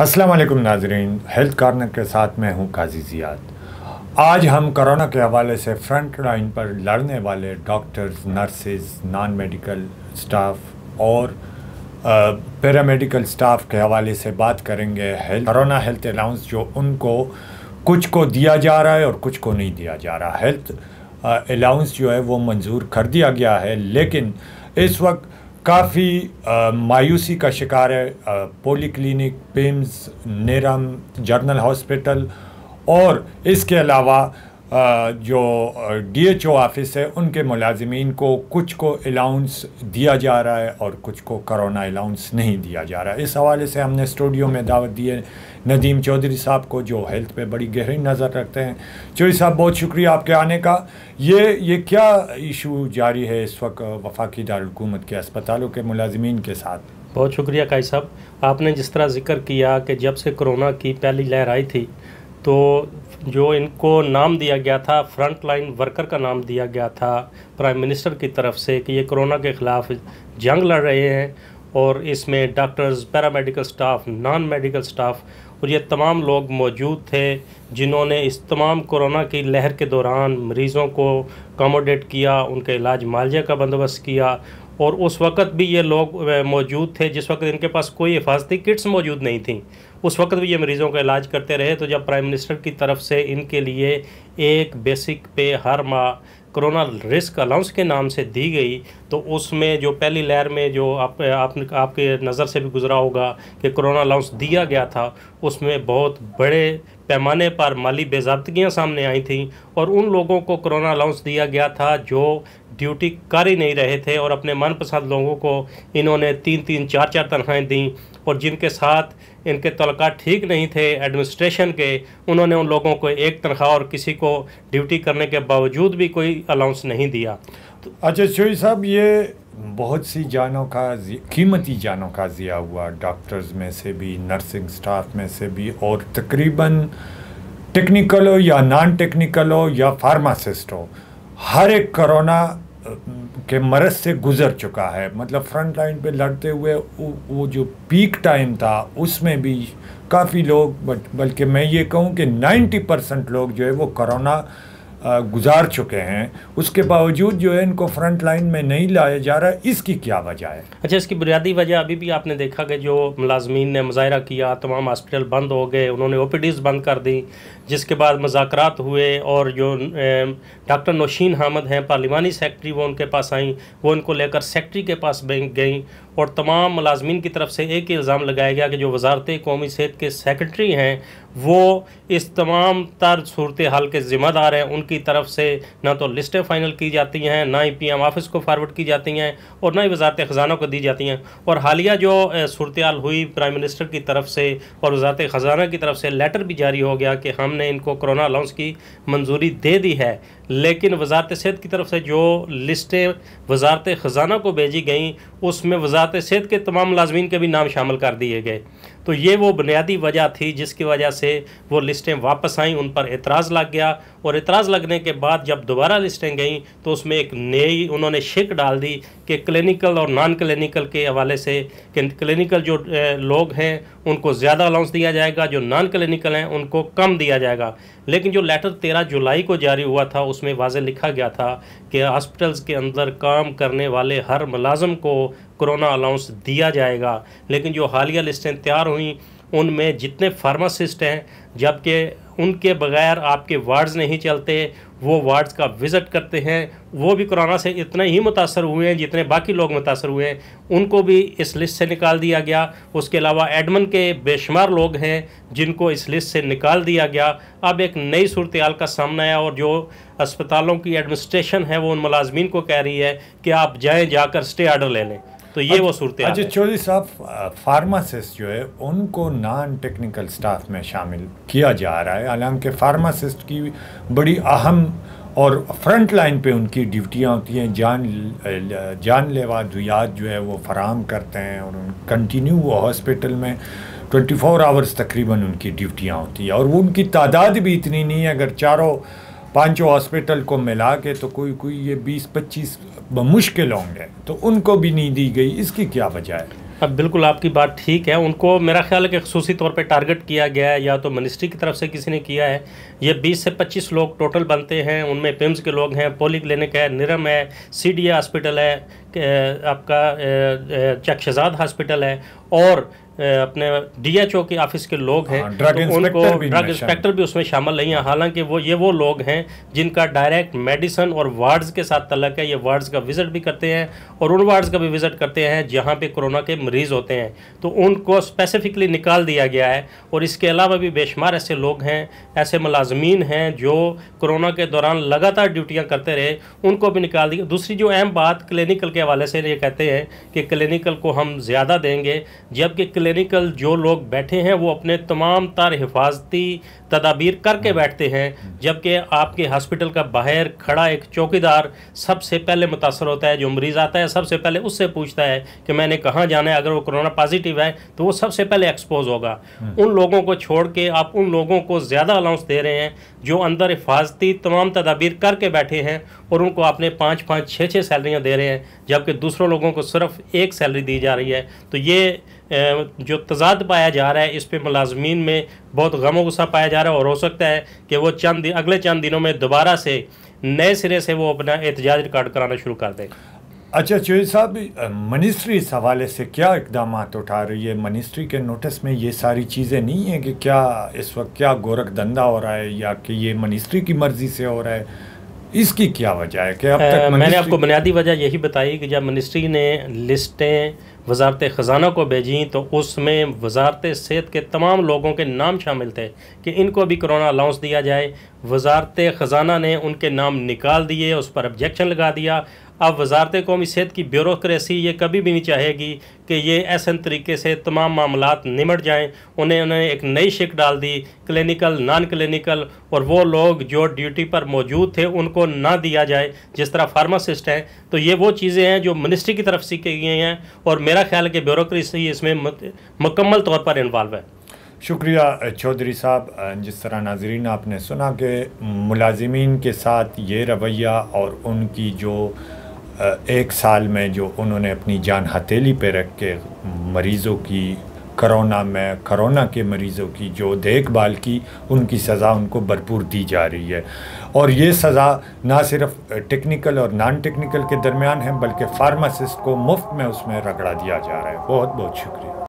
अस्सलाम वालेकुम नाजरीन हेल्थ कॉर्नर के साथ मैं हूं काजी ज़ियाद आज हम कोरोना के हवाले से फ्रंट लाइन पर लड़ने वाले doctors nurses non medical staff और पैरामेडिकल स्टाफ के हवाले से बात करेंगे हेल्थ कोरोना हेल्थ अलाउंस जो उनको कुछ को दिया जा रहा है और कुछ को नहीं दिया जा रहा हेल्थ अलाउंस जो है वो मंजूर कर दिया गया है लेकिन इस वक्त काफ़ी मायूसी का शिकार है पोली क्लिनिक पिम्स नेरम जर्नल हॉस्पिटल और इसके अलावा जो डीएचओ ऑफिस है उनके मुलाजमीन को कुछ को अलाउंस दिया जा रहा है और कुछ को करोना अलाउंस नहीं दिया जा रहा है इस हवाले से हमने स्टूडियो में दावत दिए नदीम चौधरी साहब को जो हेल्थ पे बड़ी गहरी नज़र रखते हैं चौधरी साहब बहुत शुक्रिया आपके आने का ये ये क्या इशू जारी है इस वक्त वफाकी दारकूमत के अस्पतालों के मुलाजमीन के साथ बहुत शुक्रिया काई साहब आपने जिस तरह जिक्र किया कि जब से कोरोना की पहली लहर आई थी तो जो इनको नाम दिया गया था फ्रंट लाइन वर्कर का नाम दिया गया था प्राइम मिनिस्टर की तरफ से कि ये कोरोना के ख़िलाफ़ जंग लड़ रहे हैं और इसमें doctors paramedical staff non medical staff और ये तमाम लोग मौजूद थे जिन्होंने इस तमाम कोरोना की लहर के दौरान मरीज़ों को कमोडेट किया उनके इलाज मालजे का बंदोबस्त किया और उस वक्त भी ये लोग मौजूद थे जिस वक्त इनके पास कोई हिफाजती किट्स मौजूद नहीं थी उस वक्त भी ये मरीज़ों का इलाज करते रहे तो जब प्राइम मिनिस्टर की तरफ से इनके लिए एक बेसिक पे हर माह कोरोना रिस्क अलाउंस के नाम से दी गई तो उसमें जो पहली लहर में जो आप, आप आपके नज़र से भी गुजरा होगा कि कोरोना अलाउंस दिया गया था उसमें बहुत बड़े पैमाने पर माली बेजाबतगियाँ सामने आई थी और उन लोगों को कोरोना अलाउंस दिया गया था जो ड्यूटी कर ही नहीं रहे थे और अपने मनपसंद लोगों को इन्होंने तीन तीन चार चार तनख्वाहें दी और जिनके साथ इनके तलका ठीक नहीं थे एडमिनिस्ट्रेशन के उन्होंने उन लोगों को एक तनख्वाह और किसी को ड्यूटी करने के बावजूद भी कोई अलाउंस नहीं दिया तो अच्छा शोई साहब ये बहुत सी जानों का कीमती जानों का ज़िया हुआ डॉक्टर्स में से भी नर्सिंग स्टाफ में से भी और तकरीबन टेक्निकल हो या नॉन टेक्निकल हो या फार्मासिस्ट हो हर एक कोरोना के मरज से गुज़र चुका है मतलब फ्रंट लाइन पे लड़ते हुए वो जो पीक टाइम था उसमें भी काफ़ी लोग बल्कि मैं ये कहूँ कि 90 परसेंट लोग जो है वो करोना गुजार चुके हैं उसके बावजूद जो है इनको फ्रंट लाइन में नहीं लाया जा रहा है इसकी क्या वजह है अच्छा इसकी बुनियादी वजह अभी भी आपने देखा कि जो मुलाजमीन ने मुजाहरा किया तमाम हॉस्पिटल बंद हो गए उन्होंने ओ बंद कर दी जिसके बाद मजाकरात हुए और जो डॉक्टर नौशीन हामद हैं पार्लिमानी सेक्रेटरी वो उनके पास आई वो उनको लेकर सेक्रेटरी के पास गई और तमाम मुलाजमीन की तरफ से एक ही इल्ज़ाम लगाया गया कि जो वजारत कौमी सेहत के सेक्रेटरी हैं वो इस तमाम तर सूरत हाल के ज़िम्मेदार हैं उनकी तरफ से ना तो लिस्टें फ़ाइनल की जाती हैं ना ही पी एम ऑफिस को फारवर्ड की जाती हैं और ना ही वजारत ख़जाना को दी जाती हैं और हालिया जो सूरत हाल हुई प्राइम मिनिस्टर की तरफ से और वजारत ख़जाना की तरफ से लेटर भी जारी हो गया कि हमने इनको कोरोना अलाउंस की मंजूरी दे दी है लेकिन वजारत सेहत की तरफ से जो लिस्टें वजारत ख़जाना को भेजी गई उसमें वजारत सेहत के तमाम मुलाजमीन के भी नाम शामिल कर दिए गए तो ये वो बुनियादी वजह थी जिसकी वजह से वो लिस्टें वापस आईं उन पर एतराज़ लग गया और एतराज़ लगने के बाद जब दोबारा लिस्टें गईं तो उसमें एक नई उन्होंने शिक डाल दी कि क्लिनिकल और नॉन क्लिनिकल के हवाले से कि क्लिनिकल जो लोग हैं उनको ज़्यादा अलाउंस दिया जाएगा जो नॉन क्लिनिकल हैं उनको कम दिया जाएगा लेकिन जो लेटर तेरह जुलाई को जारी हुआ था उसमें वाज लिखा गया था कि हॉस्पिटल्स के अंदर काम करने वाले हर मुलाजम को कोरोना अलाउंस दिया जाएगा लेकिन जो हालिया लिस्टें तैयार हुई उनमें जितने फार्मासिस्ट हैं जबकि उनके बगैर आपके वार्ड्स नहीं चलते वो वार्ड्स का विज़िट करते हैं वो भी कोरोना से इतने ही मुतासर हुए हैं जितने बाकी लोग मुतासर हुए हैं उनको भी इस लिस्ट से निकाल दिया गया उसके अलावा एडमन के बेशुमार लोग हैं जिनको इस लिस्ट से निकाल दिया गया अब एक नई सूरत का सामना आया और जो अस्पतालों की एडमिनिस्ट्रेशन है वो उन मुलाजमीन को कह रही है कि आप जाएँ जाकर स्टे आर्डर ले लें तो ये वो सूरत अच्छा चौधरी साहब फार्मासिस्ट जो है उनको नॉन टेक्निकल स्टाफ में शामिल किया जा रहा है हालांकि फार्मासिस्ट की बड़ी अहम और फ्रंट लाइन पे उनकी ड्यूटियाँ होती हैं जान जानलेवा दुयात जो है वो फराम करते हैं और उन कंटिन्यू वो हॉस्पिटल में 24 फोर आवर्स तकरीबन उनकी ड्यूटियाँ होती हैं और वो उनकी तादाद भी इतनी नहीं है अगर चारों पांचों हॉस्पिटल को मिला के तो कोई कोई ये बीस पच्चीस मुश्किल होंगे तो उनको भी नहीं दी गई इसकी क्या वजह है अब बिल्कुल आपकी बात ठीक है उनको मेरा ख्याल है कि खसूसी तौर पे टारगेट किया गया है या तो मिनिस्ट्री की तरफ से किसी ने किया है ये 20 से 25 लोग टोटल बनते हैं उनमें पिम्स के लोग हैं पोली क्लिनिक है निरम है सीडीए हॉस्पिटल है आपका शहजाद हॉस्पिटल है और अपने डीएचओ के ऑफिस के लोग हैं ड्रग हाँ, तो उनको ड्रग इंस्पेक्टर भी उसमें शामिल नहीं है हालांकि वो ये वो लोग हैं जिनका डायरेक्ट मेडिसन और वार्ड्स के साथ तलक है ये वार्ड्स का विज़िट भी करते हैं और उन वार्ड्स का भी विज़िट करते हैं जहाँ पे कोरोना के मरीज़ होते हैं तो उनको स्पेसिफिकली निकाल दिया गया है और इसके अलावा भी बेशुमार ऐसे लोग हैं ऐसे मुलाजमीन हैं जो कोरोना के दौरान लगातार ड्यूटियाँ करते रहे उनको भी निकाल दिया दूसरी जो अहम बात क्लिनिकल के हवाले से ये कहते हैं कि क्लिनिकल को हम ज़्यादा देंगे जबकि क्लिनिकल जो लोग बैठे हैं वो अपने तमाम तार हिफाजती तदाबीर करके हम्म। बैठते हैं हम्म। जबकि आपके हॉस्पिटल का बाहर खड़ा एक चौकीदार सबसे पहले मुतासर होता है जो मरीज़ आता है सबसे पहले उससे पूछता है कि मैंने कहाँ जाना है अगर वो कोरोना पॉजिटिव है तो वो सबसे पहले एक्सपोज होगा हम्म। उन लोगों को छोड़ के आप उन लोगों को ज़्यादा अलाउंस दे रहे हैं जो अंदर हिफाजती तमाम तदाबीर करके बैठे हैं और उनको आपने पाँच पाँच छः छः सैलरियाँ दे रहे हैं जबकि दूसरों लोगों को सिर्फ एक सैलरी दी जा रही है तो ये जो तजाद पाया जा रहा है इस पर मुलाजमीन में बहुत गम गुस्सा पाया जा रहा है और हो सकता है कि वो चंद अगले चंद दिनों में दोबारा से नए सिरे से वो अपना एहतजाज रिकॉर्ड कराना शुरू कर देगा अच्छा चौधरी साहब मिनिस्ट्री इस हवाले से क्या इकदाम उठा रही है मिनिस्ट्री के नोटिस में ये सारी चीज़ें नहीं हैं कि क्या इस वक्त क्या गोरख धंधा हो रहा है या कि ये मिनिस्ट्री की मर्ज़ी से हो रहा है इसकी क्या वजह है कि अब तक मैंने आपको बुनियादी वजह यही बताई कि जब मिनिस्ट्री ने लिस्टें वजारत ख़जाना को भेजी तो उसमें वजारत सेहत के तमाम लोगों के नाम शामिल थे कि इनको भी कोरोना अलाउंस दिया जाए वजारत ख़जाना ने उनके नाम निकाल दिए उस पर ऑब्जेक्शन लगा दिया अब वजारत कौमी सेहत की ब्यूरोसी ये कभी भी नहीं चाहेगी कि ये ऐसे तरीके से तमाम मामला निमट जाएँ उन्हें उन्हें एक नई शिक डाल दी क्लिनिकल नॉन क्लिनिकल और वो लोग जो ड्यूटी पर मौजूद थे उनको ना दिया जाए जिस तरह फार्मासिस्ट हैं तो ये वो चीज़ें हैं जो मिनिस्ट्री की तरफ सीखी गई हैं और मेरा ख्याल है कि ब्यूरोसी इसमें मुकम्मल तौर पर इन्वाल्व है शुक्रिया चौधरी साहब जिस तरह नाजरीन आपने सुना कि मुलाजमीन के साथ ये रवैया और उनकी जो एक साल में जो उन्होंने अपनी जान हथेली पे रख के मरीज़ों की करोना में करोना के मरीज़ों की जो देखभाल की उनकी सज़ा उनको भरपूर दी जा रही है और ये सज़ा ना सिर्फ टेक्निकल और नॉन टेक्निकल के दरमियान है बल्कि फार्मासिस्ट को मुफ्त में उसमें रगड़ा दिया जा रहा है बहुत बहुत शुक्रिया